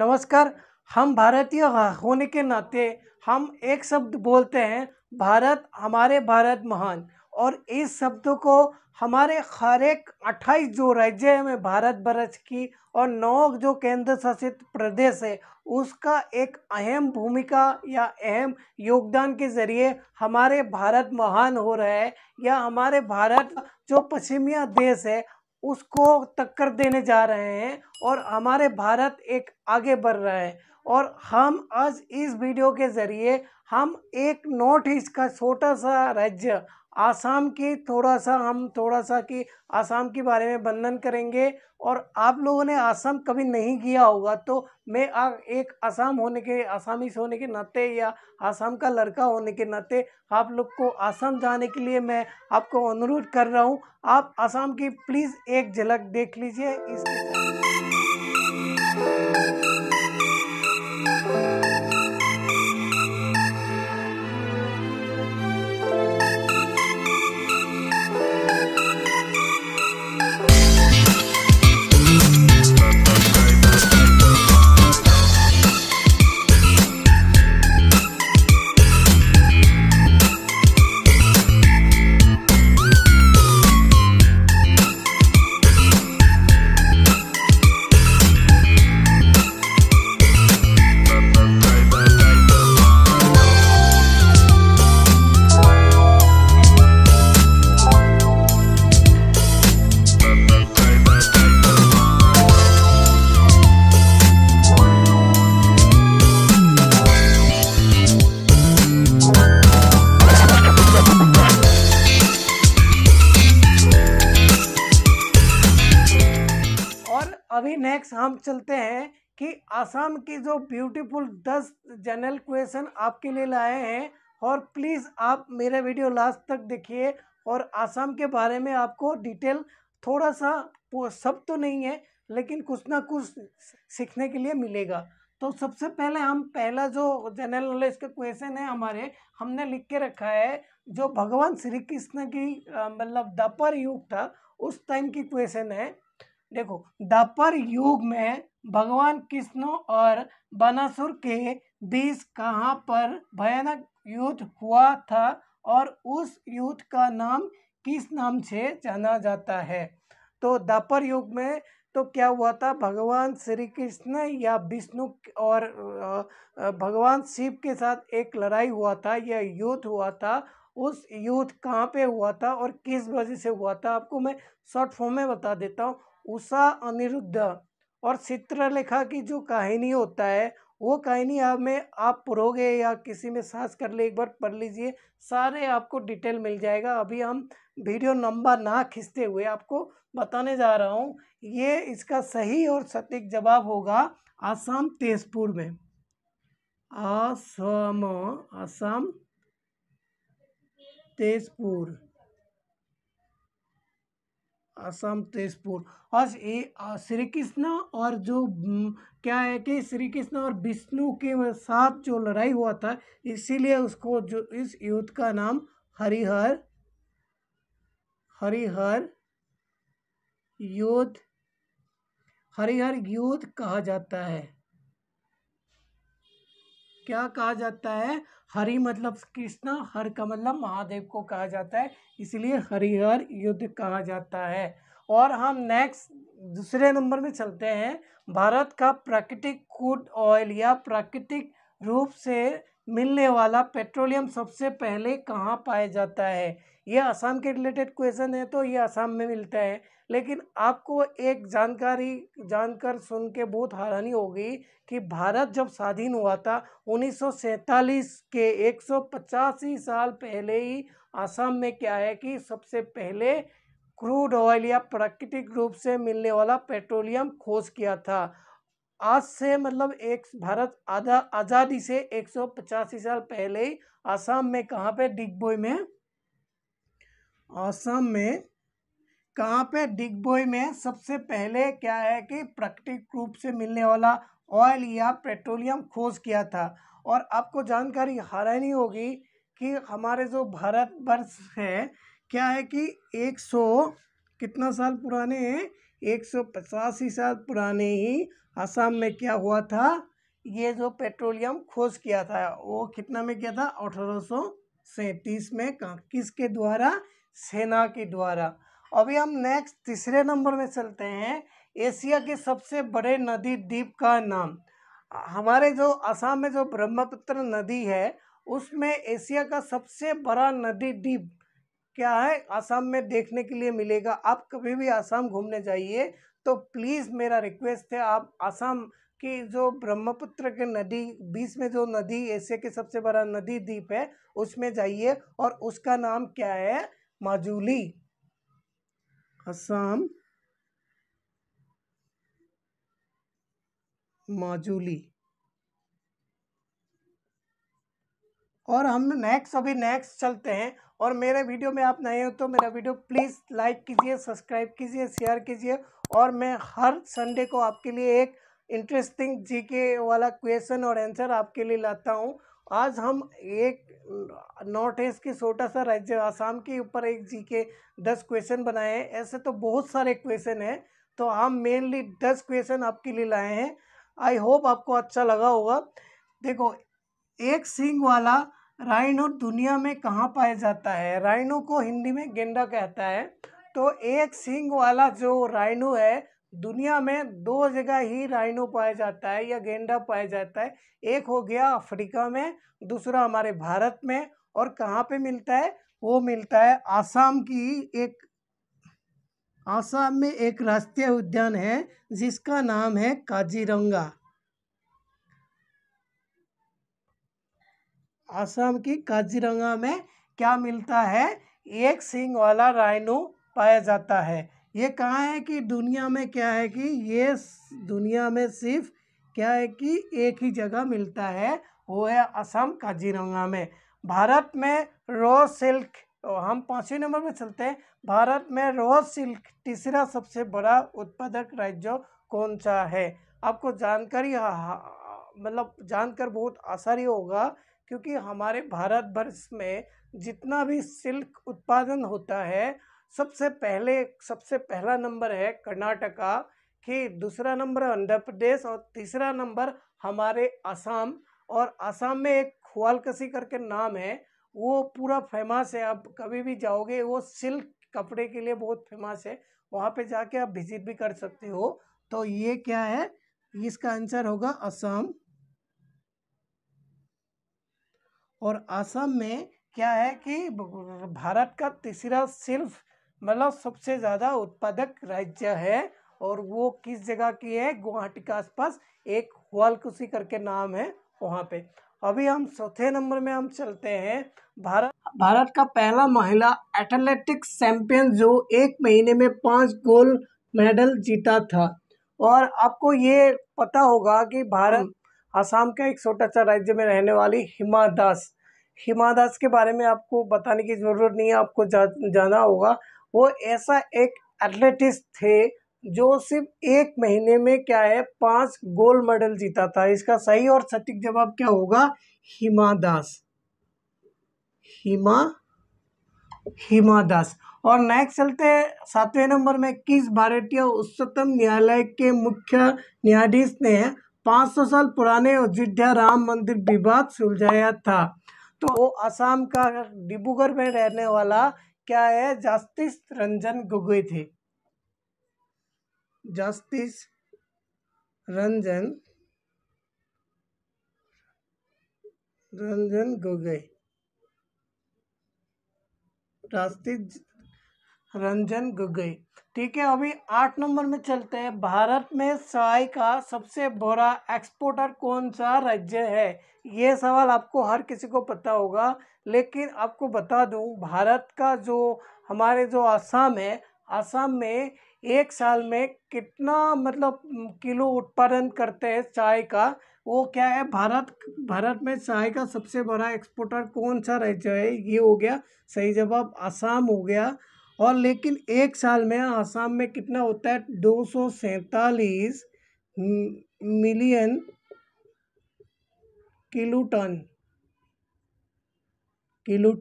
नमस्कार हम भारतीय होने के नाते हम एक शब्द बोलते हैं भारत हमारे भारत महान और इस शब्द को हमारे हर एक अट्ठाईस जो राज्य है में भारत वर्ष की और नौ जो केंद्र शासित प्रदेश है उसका एक अहम भूमिका या अहम योगदान के जरिए हमारे भारत महान हो रहा है या हमारे भारत जो पश्चिमिया देश है उसको टक्कर देने जा रहे हैं और हमारे भारत एक आगे बढ़ रहा है और हम आज इस वीडियो के ज़रिए हम एक नॉर्थ ईस्ट का छोटा सा राज्य आसाम की थोड़ा सा हम थोड़ा सा कि आसाम के बारे में बंधन करेंगे और आप लोगों ने आसाम कभी नहीं किया होगा तो मैं आ, एक आसाम होने के आसामी से होने के नाते या आसाम का लड़का होने के नाते आप लोग को आसाम जाने के लिए मैं आपको अनुरोध कर रहा हूँ आप आसाम की प्लीज़ एक झलक देख लीजिए इस हम चलते हैं कि आसाम की जो ब्यूटीफुल दस जनरल क्वेश्चन आपके लिए लाए हैं और प्लीज़ आप मेरा वीडियो लास्ट तक देखिए और आसाम के बारे में आपको डिटेल थोड़ा सा सब तो नहीं है लेकिन कुछ ना कुछ सीखने के लिए मिलेगा तो सबसे पहले हम पहला जो जनरल नॉलेज का क्वेश्चन है हमारे हमने लिख के रखा है जो भगवान श्री कृष्ण की मतलब दपर युग था उस टाइम की क्वेश्चन है देखो दपर युग में भगवान कृष्ण और बनासुर के बीच कहाँ पर भयानक युद्ध हुआ था और उस युद्ध का नाम किस नाम से जाना जाता है तो दपर युग में तो क्या हुआ था भगवान श्री कृष्ण या विष्णु और भगवान शिव के साथ एक लड़ाई हुआ था या युद्ध हुआ था उस युद्ध कहाँ पे हुआ था और किस वजह से हुआ था आपको मैं शॉर्ट फॉर्म में बता देता हूँ उषा अनिरुद्ध और चित्रलेखा की जो कहानी होता है वो कहानी आप में आप पढ़ोगे या किसी में सर्च कर ले एक बार पढ़ लीजिए सारे आपको डिटेल मिल जाएगा अभी हम वीडियो नंबर ना खींचते हुए आपको बताने जा रहा हूँ ये इसका सही और सटीक जवाब होगा आसाम तेजपुर में आसाम आसाम तेजपुर असम तेजपुर और ये श्री कृष्ण और जो क्या है कि श्री कृष्ण और विष्णु के साथ जो लड़ाई हुआ था इसीलिए उसको जो इस युद्ध का नाम हरिहर हरिहर युद्ध हरिहर युद्ध कहा जाता है क्या कहा जाता है हरि मतलब कृष्ण हर का मतलब महादेव को कहा जाता है इसलिए हरिहर युद्ध कहा जाता है और हम नेक्स्ट दूसरे नंबर में चलते हैं भारत का प्राकृतिक कूड ऑयल या प्राकृतिक रूप से मिलने वाला पेट्रोलियम सबसे पहले कहाँ पाया जाता है ये असम के रिलेटेड क्वेश्चन है तो ये असम में मिलता है लेकिन आपको एक जानकारी जानकर सुन के बहुत हैरानी होगी कि भारत जब स्वाधीन हुआ था उन्नीस के एक साल पहले ही आसाम में क्या है कि सबसे पहले क्रूड ऑयल या प्राकृतिक रूप से मिलने वाला पेट्रोलियम खोज किया था आज से मतलब एक भारत आधा आज़ादी से एक सौ पचासी साल पहले ही आसाम में कहाँ पे डिग्बोई में आसाम में कहाँ पे डिग्बोय में सबसे पहले क्या है कि प्राकृतिक रूप से मिलने वाला ऑयल या पेट्रोलियम खोज किया था और आपको जानकारी हैरानी होगी कि हमारे जो भारत वर्ष है क्या है कि 100 कितना साल पुराने हैं एक सौ पचासी साल पुराने ही असम में क्या हुआ था ये जो पेट्रोलियम खोज किया था वो कितना में किया था अठारह सौ सैंतीस में किसके द्वारा सेना के द्वारा अभी हम नेक्स्ट तीसरे नंबर में चलते हैं एशिया के सबसे बड़े नदी द्वीप का नाम हमारे जो असम में जो ब्रह्मपुत्र नदी है उसमें एशिया का सबसे बड़ा नदी द्वीप क्या है असम में देखने के लिए मिलेगा आप कभी भी असम घूमने जाइए तो प्लीज़ मेरा रिक्वेस्ट है आप असम की जो ब्रह्मपुत्र के नदी बीच में जो नदी एशिया के सबसे बड़ा नदी द्वीप है उसमें जाइए और उसका नाम क्या है माजूली असम माजुली और हम नेक्स्ट अभी नेक्स्ट चलते हैं और मेरे वीडियो में आप नए हो तो मेरा वीडियो प्लीज़ लाइक कीजिए सब्सक्राइब कीजिए शेयर कीजिए और मैं हर संडे को आपके लिए एक इंटरेस्टिंग जीके वाला क्वेश्चन और आंसर आपके लिए लाता हूँ आज हम एक नॉर्थ ईस्ट के छोटा सा राज्य आसाम के ऊपर एक जी के दस क्वेश्चन बनाए हैं ऐसे तो बहुत सारे क्वेश्चन हैं तो हम मेनली दस क्वेश्चन आपके लिए लाए हैं आई होप आपको अच्छा लगा होगा देखो एक सिंग वाला राइनो दुनिया में कहाँ पाया जाता है राइनो को हिंदी में गेंडा कहता है तो एक सिंग वाला जो राइनो है दुनिया में दो जगह ही राइनो पाया जाता है या गेंडा पाया जाता है एक हो गया अफ्रीका में दूसरा हमारे भारत में और कहाँ पे मिलता है वो मिलता है आसाम की एक आसाम में एक राष्ट्रीय उद्यान है जिसका नाम है काजीरंगा आसाम की काजीरंगा में क्या मिलता है एक सिंग वाला राइनो पाया जाता है ये कहाँ है कि दुनिया में क्या है कि ये दुनिया में सिर्फ क्या है कि एक ही जगह मिलता है वो है असम काजीरंगा में भारत में रोज सिल्क हम पाँचवें नंबर पर चलते हैं भारत में रोज सिल्क तीसरा सबसे बड़ा उत्पादक राज्य कौन सा है आपको जानकारी मतलब जानकर बहुत ही होगा क्योंकि हमारे भारत वर्ष में जितना भी सिल्क उत्पादन होता है सबसे पहले सबसे पहला नंबर है कर्नाटका की दूसरा नंबर आंध्र प्रदेश और तीसरा नंबर हमारे आसाम और आसाम में एक खुआलकसी करके नाम है वो पूरा फेमस है आप कभी भी जाओगे वो सिल्क कपड़े के लिए बहुत फेमस है वहाँ पे जाके आप विजिट भी कर सकते हो तो ये क्या है इसका आंसर होगा असम और असम में क्या है कि भारत का तीसरा सिर्फ मतलब सबसे ज़्यादा उत्पादक राज्य है और वो किस जगह की है गुवाहाटी के आसपास एक हुआलकुशी करके नाम है वहाँ पे अभी हम चौथे नंबर में हम चलते हैं भारत भारत का पहला महिला एथलेटिक्स चैंपियन जो एक महीने में पांच गोल्ड मेडल जीता था और आपको ये पता होगा कि भारत आसाम का एक छोटा सा राज्य में रहने वाली हिमा दास हिमा दास के बारे में आपको बताने की ज़रूरत नहीं है आपको जा, जाना होगा वो ऐसा एक एथलेटिस्ट थे जो सिर्फ एक महीने में क्या है पांच गोल्ड मेडल जीता था इसका सही और सटीक जवाब क्या होगा हिमा दास हिमा हिमा दास और नेक्स्ट चलते हैं सातवें नंबर में किस भारतीय उच्चतम न्यायालय के मुख्य न्यायाधीश ने 500 साल पुराने अयोध्या राम मंदिर विवाद सुलझाया था तो वो असम का डिब्रूगढ़ में रहने वाला क्या है जस्टिस रंजन गोगोई थे जस्टिस रंजन रंजन गोगोई जस्टिस रंजन गोगोई ठीक है अभी आठ नंबर में चलते हैं भारत में चाय का सबसे बड़ा एक्सपोर्टर कौन सा राज्य है ये सवाल आपको हर किसी को पता होगा लेकिन आपको बता दूं भारत का जो हमारे जो आसाम है आसाम में एक साल में कितना मतलब किलो उत्पादन करते हैं चाय का वो क्या है भारत भारत में चाय का सबसे बड़ा एक्सपोर्टर कौन सा राज्य है ये हो गया सही जवाब आसाम हो गया और लेकिन एक साल में आसाम में कितना होता है दो सौ मिलियन किलो टन किलो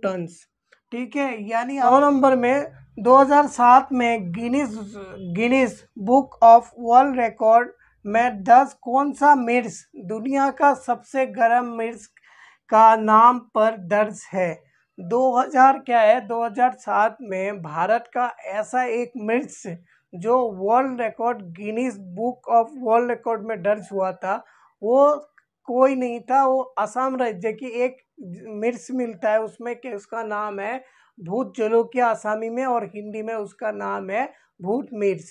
ठीक है यानी नौ हाँ। नंबर में 2007 में Guinness Guinness book of world record में दस कौन सा मिर्च दुनिया का सबसे गर्म मिर्च का नाम पर दर्ज है 2000 क्या है 2007 में भारत का ऐसा एक मिर्च जो world record Guinness book of world record में दर्ज हुआ था वो कोई नहीं था वो असम राज्य की एक मिर्च मिलता है उसमें कि उसका नाम है भूत जलोकिया आसामी में और हिंदी में उसका नाम है भूत मिर्च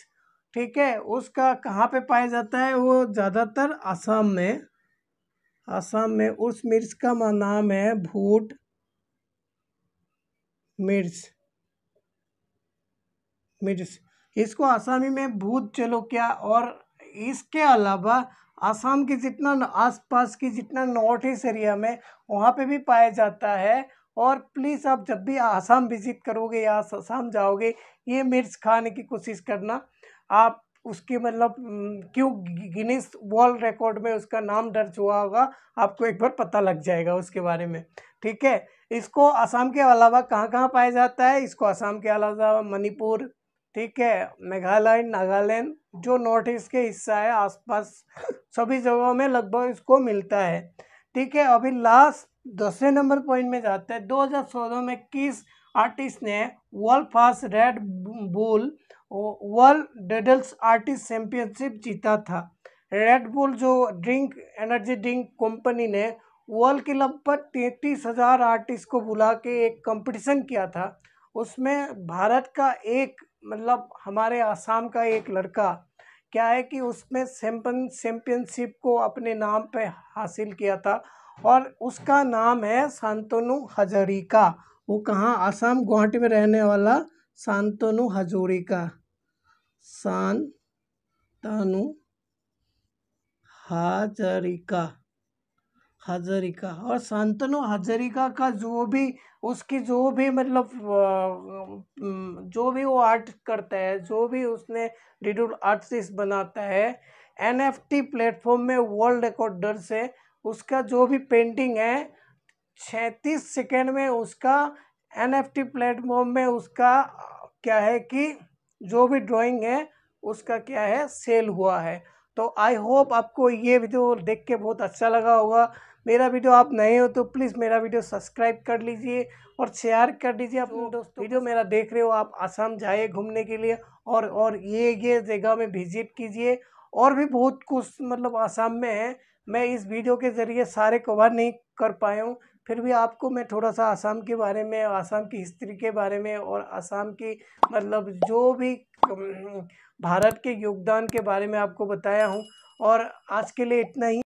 ठीक है उसका कहाँ पे पाया जाता है वो ज़्यादातर असम में असम में उस मिर्च का नाम है भूट मिर्स मिर्च इसको आसामी में भूत चलो क्या और इसके अलावा आसाम के जितना आसपास की जितना नॉर्थ ईस्ट एरिया में वहाँ पे भी पाया जाता है और प्लीज़ आप जब भी आसाम विज़िट करोगे या आसाम जाओगे ये मिर्च खाने की कोशिश करना आप उसकी मतलब क्यों गिनीस वर्ल्ड रिकॉर्ड में उसका नाम दर्ज हुआ होगा आपको एक बार पता लग जाएगा उसके बारे में ठीक है इसको असम के अलावा कहाँ कहाँ पाया जाता है इसको असम के अलावा मणिपुर ठीक है मेघालय नागालैंड जो नॉर्थ ईस्ट के हिस्सा है आसपास सभी जगहों में लगभग इसको मिलता है ठीक है अभी लास्ट दसवें नंबर पॉइंट में जाता है 2014 में किस आर्टिस्ट ने world fast Red Bull world doodles artist championship जीता था रेडबुल जो ड्रिंक एनर्जी ड्रिंक कंपनी ने वर्ल्ड क्लब पर तैंतीस हज़ार आर्टिस्ट को बुला के एक कंपटीशन किया था उसमें भारत का एक मतलब हमारे आसाम का एक लड़का क्या है कि उसमें सैम्पन चैम्पियनशिप को अपने नाम पे हासिल किया था और उसका नाम है शांतनु हजरीका वो कहाँ आसाम गुवाहाटी में रहने वाला शांतनु हजोरिका शांतनु हाजरिका हजरिका और शांतनु हजरिका का जो भी उसकी जो भी मतलब जो भी वो आर्ट करता है जो भी उसने डिजिटल आर्टिस्ट बनाता है एन एफ टी प्लेटफॉर्म में वर्ल्ड रिकॉर्ड डर से उसका जो भी पेंटिंग है सैंतीस सेकेंड में उसका एनएफटी प्लेटफॉर्म में उसका क्या है कि जो भी ड्राइंग है उसका क्या है सेल हुआ है तो आई होप आपको ये वीडियो देख के बहुत अच्छा लगा होगा मेरा वीडियो आप नए हो तो प्लीज़ मेरा वीडियो सब्सक्राइब कर लीजिए और शेयर कर दीजिए अपने दोस्तों वीडियो तो मेरा देख रहे हो आप आसाम जाइए घूमने के लिए और और ये ये जगह में विजिट कीजिए और भी बहुत कुछ मतलब आसाम में है मैं इस वीडियो के ज़रिए सारे कवर नहीं कर पाया हूँ फिर भी आपको मैं थोड़ा सा आसाम के बारे में आसाम की हिस्ट्री के बारे में और आसाम की मतलब जो भी भारत के योगदान के बारे में आपको बताया हूँ और आज के लिए इतना ही